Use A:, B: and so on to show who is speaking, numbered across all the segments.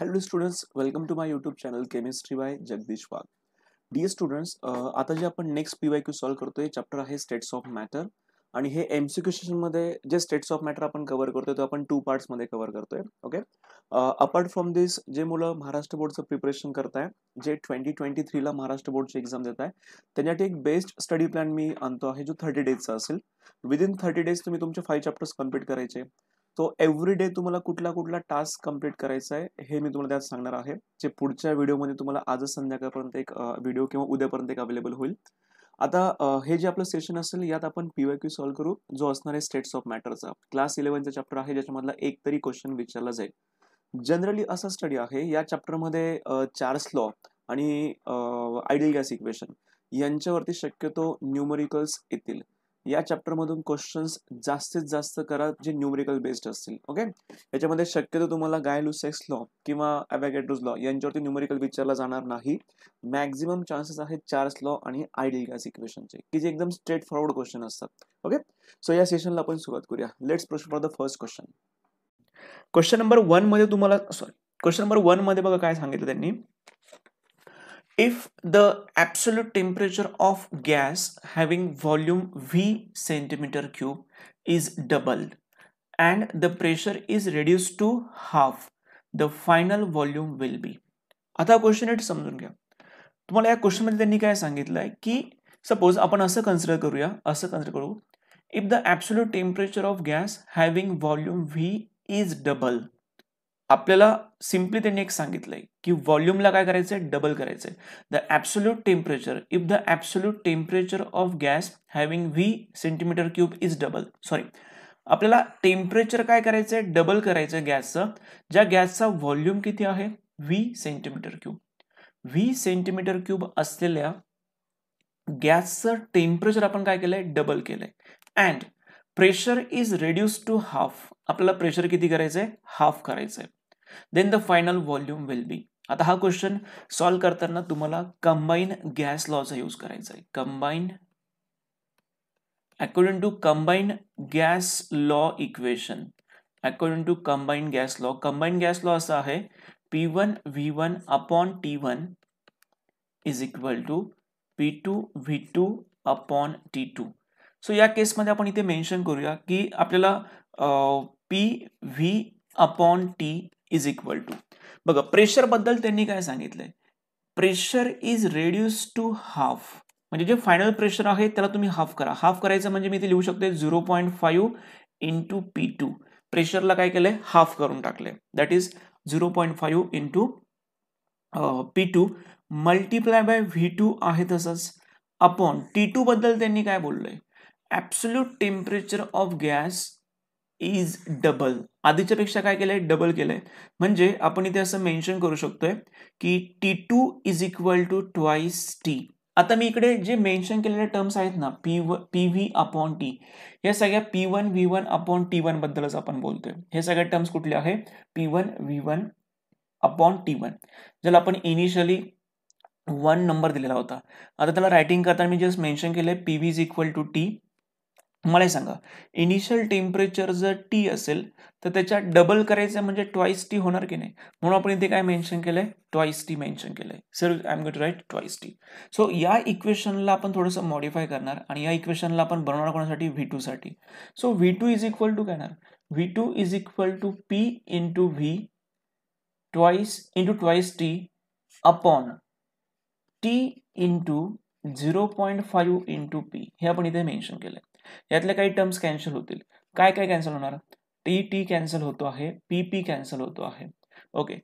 A: Hello students welcome to my YouTube channel chemistry by Jagdish Wagh the students आता जे आपण next P Y Q solve करतोय chapter आहे states of matter आणि हे एम सी क्यूशनमध्ये जे स्टेट्स ऑफ मॅटर आपण कव्हर करतोय तो आपण टू पार्ट्समध्ये कव्हर करतोय ओके अपार्ट फ्रॉम दिस जे मुलं महाराष्ट्र बोर्डचं प्रिपरेशन करताय जे ट्वेंटी ट्वेंटी थ्रीला महाराष्ट्र बोर्डची एक्झाम देत आहे त्यांच्यासाठी एक बेस्ट स्टडी प्लॅन मी आणतो आहे जो थर्टी डेजचा असेल विदिन थर्टी डेज तुम्ही तुमचे फाईव्ह चॅप्टर्स कम्प्लीट करायचे तो एव्हरी डे तुम्हाला कुठला कुठला टास्क कंप्लीट करायचा आहे हे मी तुम्हाला त्यात सांगणार आहे जे पुढच्या व्हिडिओमध्ये तुम्हाला आजच संध्याकाळपर्यंत एक व्हिडिओ किंवा उद्यापर्यंत एक अवेलेबल होईल आता हे जे आपलं सेशन असेल यात आपण पी क्यू सॉल्व्ह करू जो असणार आहे स्टेट्स ऑफ मॅटरचा क्लास इलेव्हनचा चॅप्टर आहे ज्याच्यामधला एक तरी क्वेश्चन विचारला जाईल जनरली असा स्टडी आहे या चॅप्टरमध्ये चार्ल्स लॉ आणि आयडियल गॅस इक्वेशन यांच्यावरती शक्यतो न्यूमरिकल्स येतील या मधून क्वेश्चन्स जास्तीत जास्त करा जे न्यूमेरिकल बेस्ड असतील ओके याच्यामध्ये शक्यतो तुम्हाला गायलूस सेक्स लॉ किंवा अबॅगॅड्रोज लॉ यांच्यावरती न्यूमरिकल विचारला जाणार नाही मॅक्झिमम चान्सेस आहेत चार्स लॉ आणि आयडियल गॅस इक्वेशनचे की जे एकदम स्ट्रेट फॉरवर्ड क्वेश्चन असतात ओके सो या सेशनला आपण सुरुवात करूया लेट्स प्रोशन for the first question question number one मध्ये तुम्हाला सॉरी क्वेश्चन नंबर वन मध्ये बघा काय सांगितलं त्यांनी if the absolute temperature of gas having volume V centimeter cube is doubled and the pressure is reduced to half the final volume will be आता question नीट समजून घ्या तुम्हाला या क्वेश्चनमध्ये त्यांनी काय सांगितलं आहे की सपोज आपण असं कन्सिडर करूया असं कन्सिडर करू if the absolute temperature of gas having volume V is double आपल्याला सिम्पली त्यांनी एक सांगितलंय की व्हॉल्यूमला काय करायचंय डबल करायचंय the absolute temperature if the absolute temperature of gas having V centimetre cube is double sorry आपल्याला टेम्परेचर काय करायचंय डबल करायचंय गॅसचं ज्या गॅसचा व्हॉल्यूम किती आहे V centimetre cube V centimetre cube असलेल्या गॅसचं टेम्परेचर आपण काय केलंय डबल केलंय and pressure is reduce to half आपल्याला प्रेशर किती करायचंय हाफ करायचंय then the final volume will be आता हा क्वेश्चन सॉल्व्ह करताना तुम्हाला कंबाईन गॅस लॉचा यूज करायचा आहे combine according to combine gas law equation according to combine gas law combine gas law असा आहे P one V one upon T one is equal to P two V two upon T two so या केसमध्ये आपण इथे mention करूया की आपल्याला P V upon T is equal to बघा प्रेशरबद्दल त्यांनी काय सांगितलंय pressure is reduce to half म्हणजे जे फायनल प्रेशर आहे त्याला तुम्ही हाफ करा हाफ करायचं म्हणजे मी ते लिहू शकते zero point five into P two प्रेशरला काय केलंय हाफ करून टाकले that is zero point five into P two multiply by V two आहे तसंच अपॉन टी टू बद्दल त्यांनी काय बोललंय absolute temperature of gas is double आधीच्या पेक्षा काय केलंय डबल केलंय म्हणजे आपण इथे असं मेन्शन करू शकतोय की T two is equal to twice T आता मी इकडे जे मेन्शन केलेले टर्म्स आहेत ना पी व पी व्ही अपॉन टी या सगळ्या P one V one upon T one बद्दलच आपण बोलतोय हे सगळ्या टर्म्स कुठले आहे P one V one upon T one ज्याला आपण इनिशियली वन नंबर दिलेला होता आता त्याला रायटिंग करताना मी जस्ट मेन्शन केलं आहे P V is equal to T मला हे सांगा इनिशियल टेम्परेचर जर टी असेल तर त्याच्यात डबल करायचं म्हणजे ट्वाईस टी होणार की नाही म्हणून आपण इथे काय मेन्शन केलंय आहे ट्वाईस टी मेन्शन केलंय sir I am to right twice T so या इक्वेशनला आपण थोडंसं मॉडिफाय करणार आणि या इक्वेशनला आपण बनवणार कोणासाठी व्ही साठी so V two is equal to करणार V two is equal to P into V twice into twice T upon T into zero point five into P हे आपण इथे मेन्शन केलंय यातले काही टर्म्स कॅन्सल होतील काय काय कॅन्सल होणार टी टी कॅन्सल होतो आहे पी पी कॅन्सल होतो आहे okay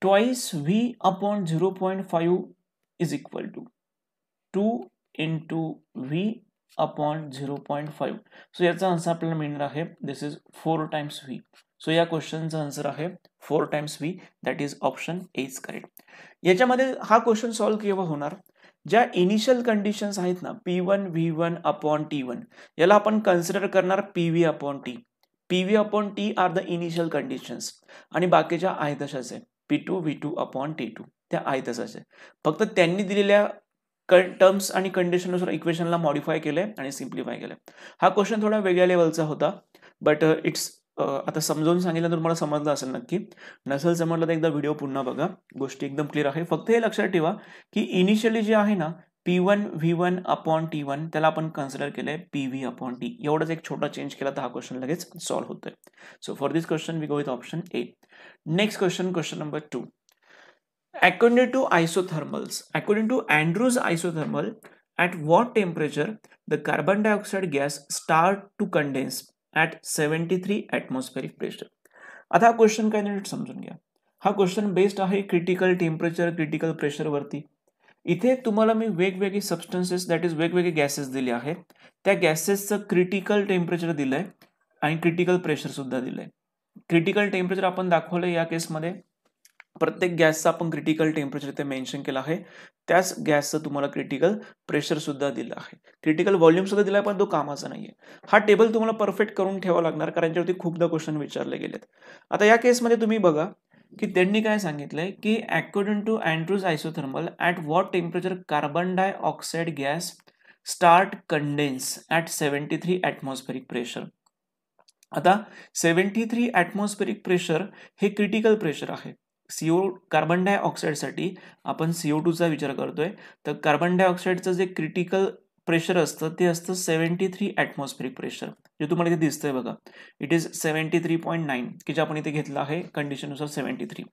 A: twice V upon zero point five is equal to two into V upon zero point five so याचा आन्सर आपल्याला मिळणार आहे this is four times V so या क्वेश्चनचा आन्सर आहे four times V that is option A is correct याच्यामध्ये हा question solve केव्हा होणार ज्या इनिशियल कंडिशन्स आहेत ना P one V one upon T one याला आपण कन्सिडर करणार P V upon T P V upon T are the initial conditions आणि बाकीच्या आहेत तशाच आहे P two V two upon T two त्या आहेत तशाच आहे फक्त त्यांनी दिलेल्या क टर्म्स आणि कंडिशननुसार इक्वेशनला मॉडिफाय केलं आहे आणि सिम्प्लिफाय केलं आहे हा क्वेश्चन थोडा वेगळ्या लेवलचा होता बट इट्स uh, आता समजावून सांगितलं तर तुम्हाला समजलं असेल नक्की नसेल समजलं तर एकदा व्हिडिओ पुन्हा बघा गोष्टी एकदम क्लिअर आहे फक्त हे लक्षात ठेवा की इनिशियली जे आहे ना P one V one upon T one त्याला आपण कन्सिडर केलंय पी व्ही अपॉन टी एवढाच एक छोटा चेंज केला तर हा क्वेश्चन लगेच सॉल्व्ह होतोय so for this question we go with option A next question question number two according to isothermals according to Andrews isothermal at what temperature the carbon dioxide gas start to condense at seventy three atmospheric pressure आता हा question काय नीट समजून घ्या हा question based आहे critical temperature critical प्रेशरवरती इथे तुम्हाला मी वेगवेगळे सबस्टन्सेस दॅट इज वेगवेगळे गॅसेस दिले आहेत त्या गॅसेसचं क्रिटिकल टेम्परेचर दिलं आहे आणि क्रिटिकल प्रेशरसुद्धा दिलं आहे क्रिटिकल टेम्परेचर आपण दाखवलं या केसमध्ये प्रत्येक गॅसचा आपण क्रिटिकल टेम्परेचर इथे मेन्शन केला आहे त्याच गॅसचं तुम्हाला क्रिटिकल प्रेशर सुद्धा दिलं आहे क्रिटिकल व्हॉल्यूम सुद्धा दिला आहे पण तो कामाचा नाही आहे हा टेबल तुम्हाला परफेक्ट करून ठेवावा लागणार कारण याच्यावरती खूपदा क्वेश्चन विचारले गेलेत आता या केसमध्ये तुम्ही बघा की त्यांनी काय सांगितलंय की according to Andrews isothermal at what temperature carbon oxide gas start condense at seventy three atmospheric pressure आता सेव्हन्टी थ्री ॲटमॉस्फेरिक प्रेशर हे क्रिटिकल प्रेशर आहे सी ओ कार्बन डायऑक्साईडसाठी आपण सी ओ टूचा विचार करतोय तर कार्बन डायऑक्साईडचं जे क्रिटिकल प्रेशर असतं ते असतं सेव्हन्टी थ्री ॲटमॉस्फेरिक प्रेशर जे तुम्हाला इथे दिसतंय बघा it is seventy three point nine की जे आपण इथे घेतलं आहे कंडिशननुसार सेवन्टी थ्री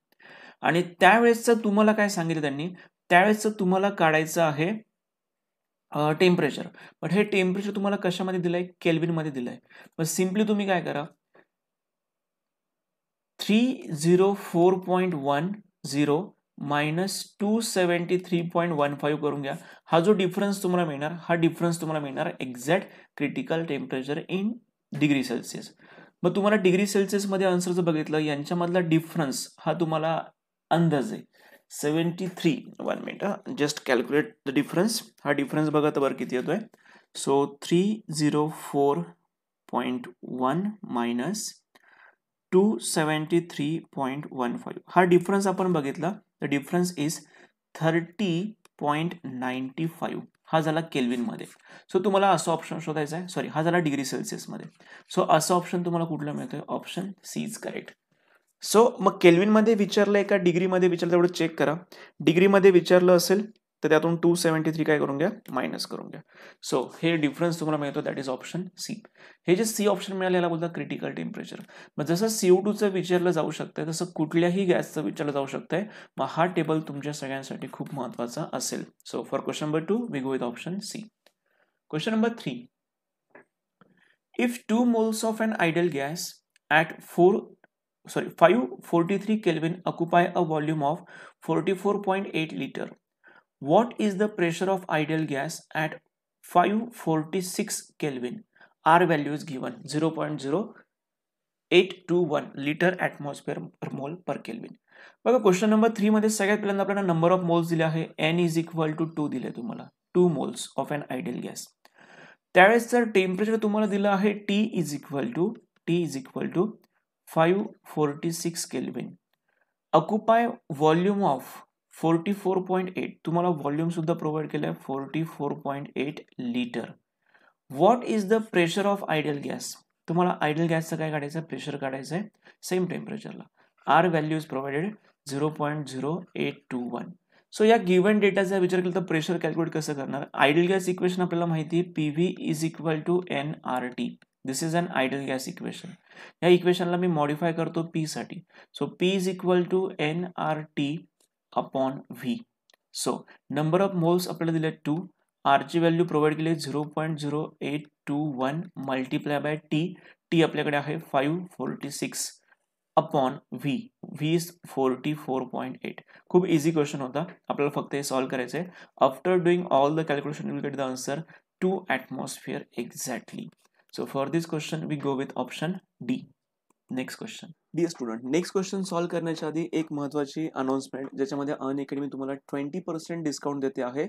A: आणि त्यावेळेसचं तुम्हाला काय सांगितलं त्यांनी त्यावेळेसचं तुम्हाला काढायचं आहे टेम्परेचर बट हे टेम्परेचर तुम्हाला कशामध्ये दिलं आहे केल्विनमध्ये दिलं आहे मग सिम्पली तुम्ही काय करा three zero four point one zero minus two seventy three point one five करून घ्या हा जो डिफरन्स तुम्हाला मिळणार हा डिफरन्स तुम्हाला मिळणार exact critical temperature in degree Celsius मग तुम्हाला डिग्री सेल्सिअसमध्ये आन्सर जर बघितलं यांच्यामधला डिफरन्स हा तुम्हाला अंदाज आहे seventy three one minute just calculate the difference हा डिफरन्स बघा तर बरं किती आहे so three zero four point one minus two seventy three point one five हा डिफरन्स आपण बघितला तर difference is thirty point ninety five हा झाला केल्विनमध्ये सो तुम्हाला असं ऑप्शन शोधायचा आहे सॉरी हा झाला डिग्री सेल्सिअसमध्ये सो असं ऑप्शन तुम्हाला कुठला मिळतोय option C is correct so मग केल्विनमध्ये विचारलं आहे का डिग्रीमध्ये विचारलं एवढं चेक करा डिग्रीमध्ये विचारलं असेल तर त्यातून टू सेव्हन्टी थ्री काय करून घ्या मायनस करून घ्या सो हे डिफरन्स तुम्हाला मिळतो दॅट इज ऑप्शन सी हे जे सी ऑप्शन मिळाले याला बोलतात क्रिटिकल टेम्परेचर मग जसं सी ओ टूचं विचारलं जाऊ शकतं तसं कुठल्याही गॅसचं विचारलं जाऊ शकतंय मग हा टेबल तुमच्या सगळ्यांसाठी खूप महत्त्वाचा असेल so for question number two we go with option C question number three if two moles of an ideal gas at four sorry five forty three kelvin occupy a volume of forty four point eight litre what is the pressure of ideal gas at 546 kelvin r value is given 0.0821 litre atmosphere mole per kelvin बघा question number थ्रीमध्ये सगळ्यात पहिल्यांदा आपल्याला number of moles दिले आहे N is equal to two दिले तुम्हाला two moles of an ideal gas त्यावेळेस जर टेम्परेचर तुम्हाला दिलं आहे T is equal to T is equal to five forty six kelvin occupy volume of forty four point eight तुम्हाला व्हॉल्यूमसुद्धा provide केलं आहे forty four point eight litre what is the pressure of ideal gas तुम्हाला ideal गॅसचं काय काढायचं आहे pressure काढायचं आहे सेम टेम्परेचरला R value is provided zero point zero eight two one so या गिवन डेटाचा विचार केला तर प्रेशर कॅल्क्युलेट कसं करणार आयडियल गॅस इक्वेशन आपल्याला माहिती आहे P V is equal to N R T this is an ideal gas equation या इक्वेशनला मी मॉडिफाय करतो पीसाठी so P is equal to N R T upon V so number of moles आपल्याला दिले टू आरची व्हॅल्यू प्रोव्हाइड केली zero point zero eight two one multiply by T T आपल्याकडे आहे five forty six upon V V is forty four point eight खूप easy question होता आपल्याला फक्त हे सॉल्व्ह करायचं आहे after doing all the calculation will get the answer two atmosphere exactly so for this question we go with option D next question the student next question solve करण्याच्या आधी एक महत्त्वाची अनाउन्समेंट ज्याच्यामध्ये अन अकॅडमी तुम्हाला twenty percent discount देते आहे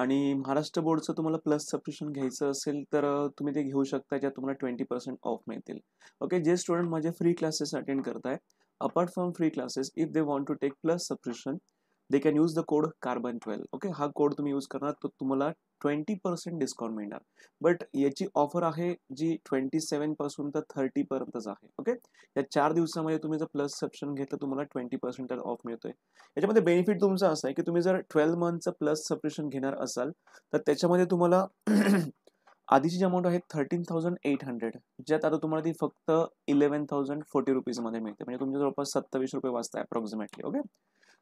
A: आणि महाराष्ट्र बोर्डचं तुम्हाला प्लस सबस्क्रिप्शन घ्यायचं असेल तर तुम्ही ते घेऊ शकता ज्यात तुम्हाला ट्वेंटी पर्सेंट ऑफ मिळतील ओके जे स्टुडंट माझे फ्री क्लासेस अटेंड करताय apart from free classes if they want to take plus subscription they can use the code carbon twelve okay हा कोड तुम्ही यूज करणार तर तुम्हाला ट्वेंटी पर्सेंट डिस्काउंट मिळणार बट याची ऑफर आहे जी ट्वेंटी सेवन पासून तर थर्टी पर्यंतच आहे ओके या चार दिवसामध्ये तुम्ही जर प्लस सबस्क्रिप्शन घेतलं तुम्हाला ट्वेंटी पर्सेंट ऑफ मिळतोय याच्यामध्ये बेनिफिट तुमचा असा आहे की तुम्ही जर ट्वेल्व मंथचं प्लस सबस्क्रिप्शन घेणार असाल तर त्याच्यामध्ये तुम्हाला आधीची जी अमाऊंट आहे थर्टीन थाउजंड एट हंड्रेड ज्यात आता तुम्हाला ती फक्त इलेव्हन थाउजंड फोर्टी रुपीजमध्ये मिळते म्हणजे तुमच्या जवळपास सत्तावीस रुपये वाजता अप्रॉक्सिमेटली ओके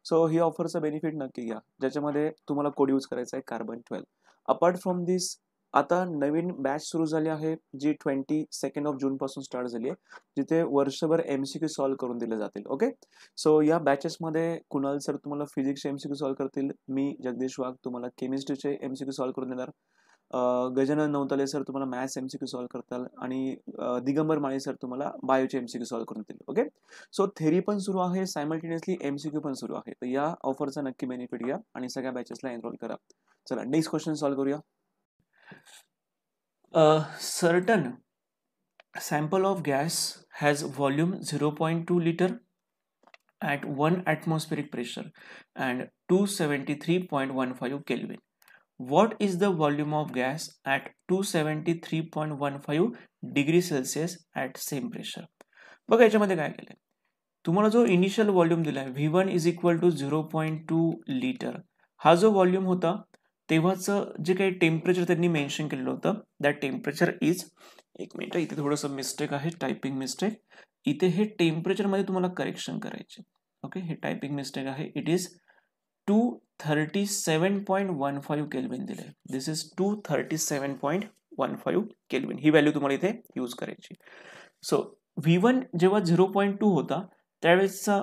A: सो ही ऑफरचा बेनिफिट नक्की घ्या ज्याच्यामध्ये तुम्हाला कोड यूज करायचा आहे carbon twelve apart from this आता नवीन बॅच सुरू झाली आहे जी ट्वेंटी सेकंड ऑफ पासून स्टार्ट झाली आहे जिथे वर्षभर एम सी क्यू सॉल्व्ह करून दिले जातील ओके सो या बॅचेसमध्ये कुणाल सर तुम्हाला फिजिक्सचे एम सी क्यू सॉल्व्ह करतील मी जगदीश वाघ तुम्हाला केमिस्ट्रीचे एम सी क्यू सॉल्व्ह करून देणार गजानन नवताले सर तुम्हाला maths M C Q solve करताल आणि दिगंबर माळी सर तुम्हाला बायोचे एम सी क्यू सॉल्व्ह करून देतील ओके सो थेरी पण सुरू आहे सायमल्टेनियसली एम सी क्यू पण सुरू आहे तर या ऑफरचा नक्की बेनिफिट घ्या आणि सगळ्या बॅचेसला एनरोल करा चला नेक्स्ट क्वेश्चन सॉल्व्ह करूया certain sample of gas has volume zero point two litre at one atmospheric pressure and two seventy three point one five kelvin what is the volume of gas at 273.15 degree Celsius at same pressure बघा याच्यामध्ये काय केलंय तुम्हाला जो initial volume दिलाय V one is equal to zero point two litre हा जो volume होता तेव्हाचं जे काही टेम्परेचर त्यांनी मेन्शन केलेलं होतं दॅट टेम्परेचर इज एक मिनिट इथे थोडंसं मिस्टेक आहे टायपिंग मिस्टेक इथे हे टेम्परेचरमध्ये तुम्हाला करेक्शन करायचे ओके हे टायपिंग मिस्टेक आहे it is two thirty seven point one five kelvin दिले this is two thirty seven point one five kelvin ही व्हॅल्यू तुम्हाला इथे यूज करायची सो व्ही वन जेव्हा झिरो पॉईंट टू होता त्यावेळेसचा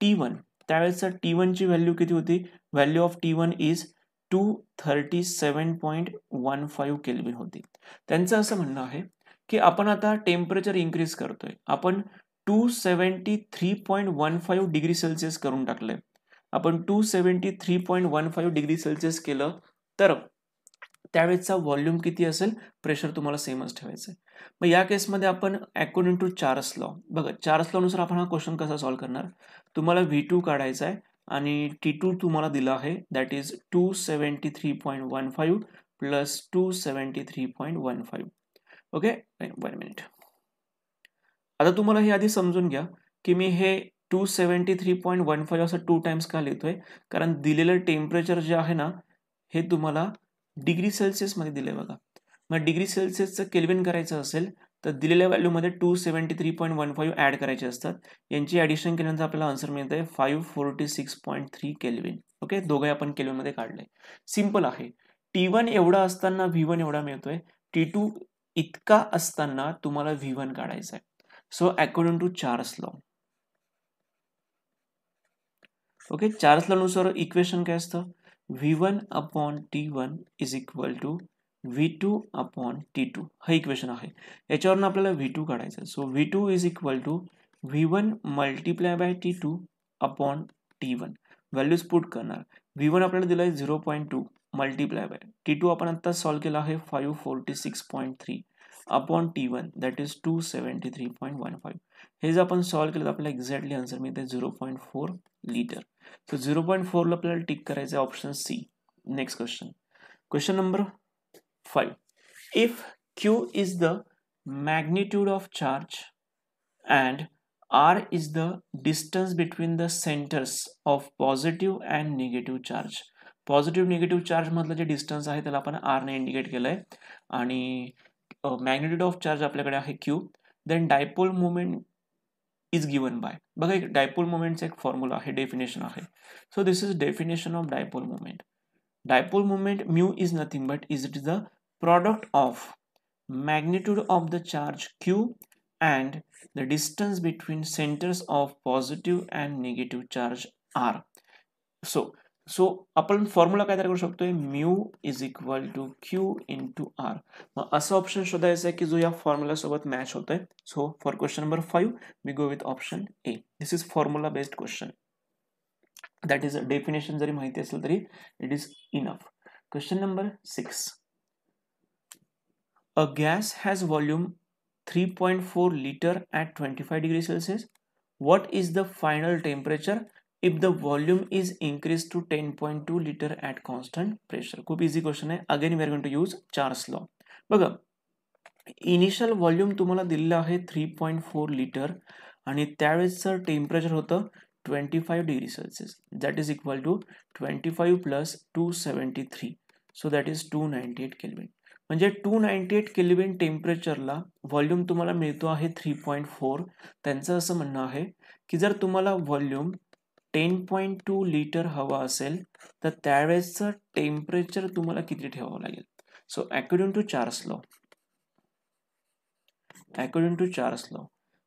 A: टी वन त्यावेळेसचा टी वनची व्हॅल्यू किती होती value of T one is two thirty seven point one five kelvin होती त्यांचं असं म्हणणं आहे की आपण आता टेम्परेचर इन्क्रीज करतोय आपण two seventy three point one five degree Celsius करून टाकलंय आपण two seventy three point one five degree Celsius केलं तर त्यावेळेचा व्हॉल्यूम किती असेल प्रेशर तुम्हाला सेमच ठेवायचं आहे मग या केसमध्ये आपण अकॉर्डिंग टू चार्स लॉ बघा चार्स लॉनुसार आपण हा क्वेश्चन कसा सॉल्व्ह करणार तुम्हाला व्ही टू काढायचा आहे आणि टी टू तुम्हाला दिला आहे that is two seventy three point one five plus two seventy three point one five okay one minute आता तुम्हाला हे आधी समजून घ्या की मी हे two seventy three point one five असं टू टाइम्स का लिहितो आहे कारण दिलेलं टेम्परेचर जे आहे ना हे तुम्हाला डिग्री सेल्सिअसमध्ये दिलं आहे बघा मग डिग्री सेल्सिअसचं केलविन करायचं असेल तर दिलेल्या व्हॅल्यूमध्ये two seventy three point one five add करायचे असतात यांची ॲडिशन केल्यानंतर आपल्याला आन्सर मिळतो आहे five forty six point three kelvin okay दोघे आपण केल्विनमध्ये काढलं आहे सिम्पल आहे टी वन एवढा असताना व्ही वन एवढा मिळतो आहे टी टू इतका असताना तुम्हाला व्ही वन काढायचा आहे so according to Charles law okay अनुसार इक्वेशन क्या કેસ તો one upon T one is equal to V two upon T two हा इक्वेशन आहे याच्यावरून आपल्याला व्ही टू का so V two is equal to V one multiply by T two upon T one values put करना V one आपल्याला दिला zero point two multiply by T two upon आत्ताच solve के आहे five forty six point three upon T one that is two seventy three point one five हे जर आपण solve केलं तर आपल्याला एक्झॅक्टली आन्सर मिळते झिरो पॉईंट फोर लिटर तर झिरो पॉईंट फोरला आपल्याला टिक करायचं आहे option C next question question number five if Q is the magnitude of charge and R is the distance between the centres of positive and negative charge positive negative चार्जमधलं जे distance आहे त्याला आपण आरने indicate केलं आहे आणि magnitude of charge आपल्याकडे आहे Q then dipole moment is given by बघा dipole moment एक formula है definition आहे so this is definition of dipole moment dipole moment mu is nothing but is it the product of magnitude of the charge q and the distance between centers of positive and negative charge r so so आपण formula काय तयार करू शकतोय mu is equal to Q into R मग असं option शोधायचं आहे की जो या फॉर्म्युलासोबत मॅच होतोय so for question number five we go with option A this is formula based question that is a definition जरी माहिती असेल तरी it is enough question number six a gas has volume three point four litre at twenty five degree Celsius what is the final temperature if the volume is increased to ten point two litre at constant pressure खूप easy question आहे again we are going to use Charles law बघा initial volume तुम्हाला दिलेलं आहे three point four litre आणि त्यावेळेसचं temperature होतं twenty five degree Celsius that is equal to twenty five plus two seventy three so that is two ninety eight kelvin म्हणजे two ninety eight kelvin टेम्परेचरला volume तुम्हाला मिळतो आहे three point four त्यांचं असं म्हणणं आहे की जर तुम्हाला volume ten point two litre हवा असेल तर त्यावेळेसचं टेम्परेचर तुम्हाला किती ठेवावं लागेल so according to Charles law according to Charles law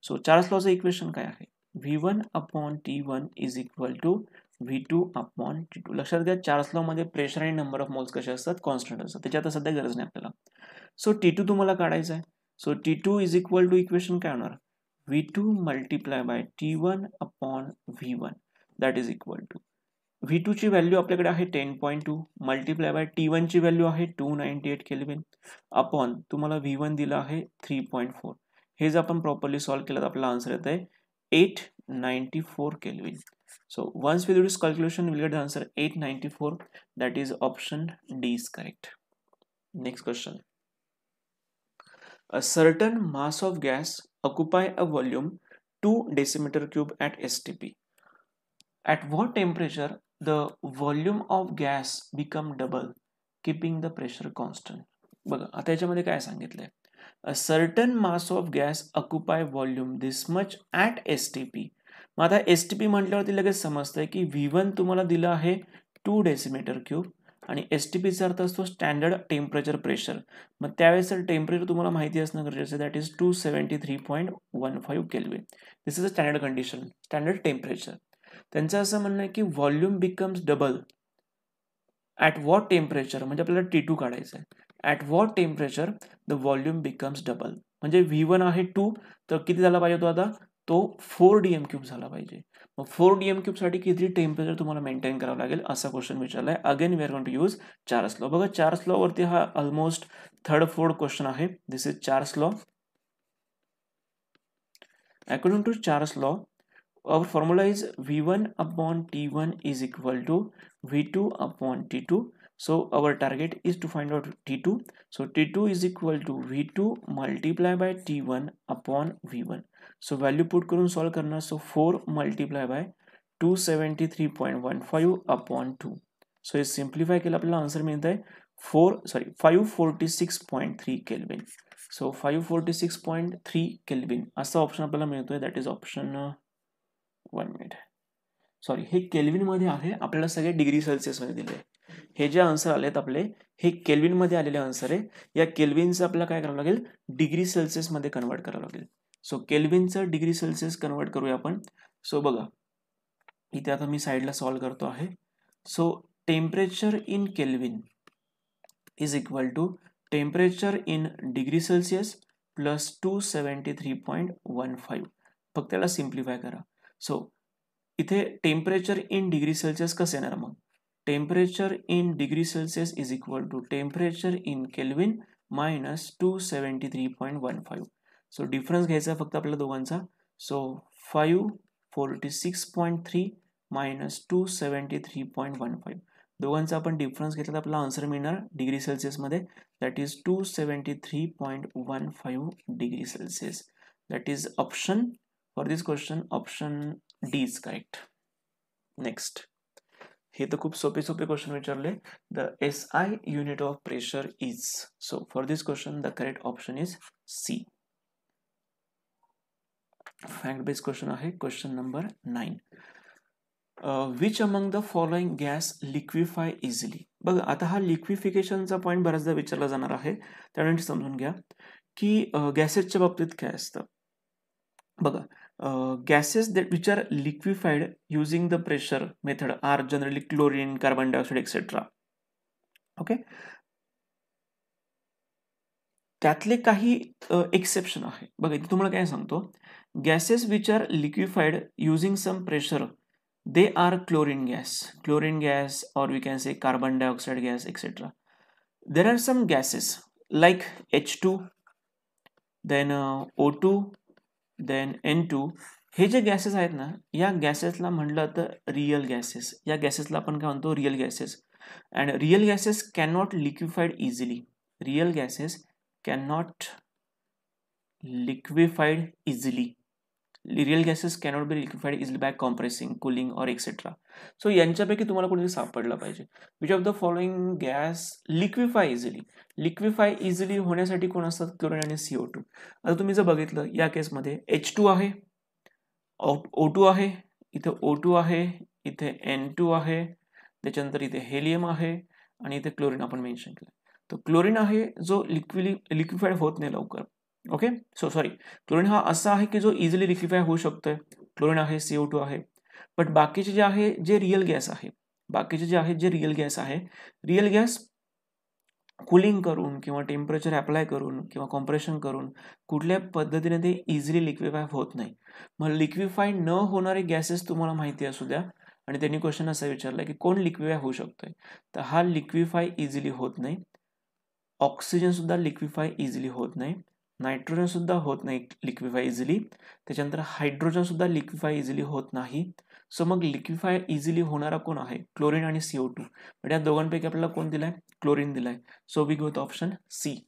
A: so Charles लॉचं इक्वेशन काय आहे V one upon T one is equal to V two upon T two लक्षात घ्या चार्स लॉमध्ये प्रेशर आणि नंबर ऑफ मोल्स कसे असतात कॉन्स्टंट असतात त्याच्यात सध्या गरज नाही आपल्याला सो टी टू तुम्हाला काढायचं आहे so T two is equal to equation काय होणार V two multiply by T one upon V one that is equal to V टूची व्हॅल्यू आपल्याकडे आहे ten point two multiply by T वनची value आहे two ninety eight kelvin upon तुम्हाला V one दिलं आहे थ्री पॉईंट फोर हे जर आपण प्रॉपरली सॉल्व्ह केलं तर आपला आन्सर येत आहे eight ninety four kelvin so once with this calculation will get the answer eight ninety four that is option D is correct next question a certain mass of gas occupy a volume two decimetre cube at S T P At what temperature the volume of gas become double keeping the pressure constant. बघा आता याच्यामध्ये काय सांगितलंय a certain mass of gas occupy volume this much at S T P मग आता S T P म्हटल्यावरती लगेच समजतंय की व्ही वन तुम्हाला दिलं आहे टू डेसीमीटर क्यूब आणि एस टी पीचा अर्थ असतो स्टँडर्ड टेम्परेचर प्रेशर मग त्यावेळेस तर टेम्परेचर तुम्हाला माहिती असणं गरजेचं that is two seventy three point one five kelvin this is a standard condition standard temperature त्यांचं असं म्हणणं आहे की volume becomes double at what temperature म्हणजे आपल्याला टी टू काढायचं आहे at what temperature the volume becomes double म्हणजे व्ही वन आहे टू तर किती झाला पाहिजे तो आता तो फोर डी एम क्यूब झाला पाहिजे मग फोर डी एम क्यूबसाठी किती टेम्परेचर तुम्हाला मेंटेन करावं लागेल असा क्वेश्चन विचारला आहे again we are gonna use यूज चार लॉ बघा चार लॉवरती हा ऑलमोस्ट थर्ड फोर्थ क्वेश्चन आहे this is Charles law according to Charles law our formula is v1 upon t1 is equal to v2 upon t2 so our target is to find out t2 so t2 is equal to v2 multiply by t1 upon v1 so value put करून solve करना so 4 multiply by 273.15 upon 2 so हे simplify केलं आपल्याला answer means आहे 4 sorry 546.3 Kelvin. So 546.3 Kelvin. Kelvin so five forty six point one minute sorry हे केल्विनमध्ये आहे आपल्याला सगळे डिग्री सेल्सिअसमध्ये दिले हे जे आन्सर आलेत आपले हे केल्विनमध्ये आलेले आन्सर आहे या केल्विनचं आपल्याला काय करावं लागेल डिग्री सेल्सिअसमध्ये कन्वर्ट करावं लागेल सो केल्विनचं डिग्री सेल्सिअस कन्वर्ट करूया आपण सो बघा इथे आता मी साईडला सॉल्व्ह करतो आहे so temperature in kelvin is equal to temperature in degree Celsius plus two seventy three point one five फक्त त्याला सिम्प्लिफाय करा सो इथे टेम्परेचर इन डिग्री सेल्सिअस कसं येणार मग temperature in degree Celsius is equal to temperature in kelvin minus two seventy three point one five so difference घ्यायचा फक्त आपल्या दोघांचा so five forty six point three minus two seventy three point one five दोघांचा आपण difference घेतला तर आपला answer मिळणार डिग्री सेल्सिअसमध्ये that is two seventy three point one five degree Celsius that is option for this question option D is correct next हे तर खूप सोपे सोपे क्वेश्चन विचारले the S I unit of pressure is so for this question the correct option is C fact based question आहे question number nine which among the following gas liquefy easily बघा आता हा लिक्विफिकेशनचा पॉईंट बऱ्याचदा विचारला जाणार आहे त्यानंतर समजून घ्या की गॅसेसच्या uh, बाबतीत काय असतं बघा gases that which are liquefied using the pressure method are generally chlorine carbon dioxide etcetera okay त्यातले काही एक्सेप्शन आहे बघा तुम्हाला काय सांगतो gases which are liquefied using some pressure they are chlorine gas chlorine gas और we can say carbon dioxide gas etcetera there are some gases like H two then O two then N two हे जे gases आहेत ना या गॅसेसला म्हणलं तर real gases या गॅसेसला आपण काय म्हणतो real gases and real gases can not liquefied easily real gases can not liquefied easily real gases cannot be liquefied easily back compressing cooling or etcetera so यांच्यापैकी तुम्हाला कुणीतरी सापडला पाहिजे which of the following gas liquefy easily liquefy easily होण्यासाठी कोण असतात chlorine आणि C O two आता तुम्ही जर बघितलं या केसमध्ये एच टू आहे ओ टू आहे इथे ओ टू आहे इथे एन टू आहे त्याच्यानंतर इथे हेलियम आहे आणि इथे क्लोरीन आपण मेन्शन केलं तर क्लोरीन आहे जो लिक्विली लिक्विफाईड होत नाही लवकर ओके सो सॉरी क्लोरीन हा असा आहे की जो इझिली लिक्विफाय होऊ शकतोय क्लोरीन आहे सीओ टू आहे बट बाकीचे जे आहे जे रिअल गॅस आहे बाकीचे जे आहे जे रिअल गॅस आहे रिअल गॅस कुलिंग करून किंवा टेम्परेचर अप्लाय करून किंवा कॉम्प्रेशन करून कुठल्या पद्धतीने ते इझिली लिक्विफाय होत नाही मग लिक्विफाय न होणारे गॅसेस तुम्हाला माहिती असू द्या आणि त्यांनी क्वेश्चन असा विचारला की कोण लिक्विफाय होऊ आहे तर हा लिक्विफाय इझिली होत नाही ऑक्सिजन सुद्धा लिक्विफाय इझिली होत नाही नायट्रोजनसुद्धा होत नाही लिक्विफाय इझिली त्याच्यानंतर हायड्रोजनसुद्धा लिक्विफाय इझिली होत नाही सो मग लिक्विफाय इझिली होणारा कोण आहे क्लोरीन आणि सीओ टू म्हणजे या दोघांपैकी आपल्याला कोण दिला आहे क्लोरीन दिला आहे सो वी घेतो ऑप्शन सी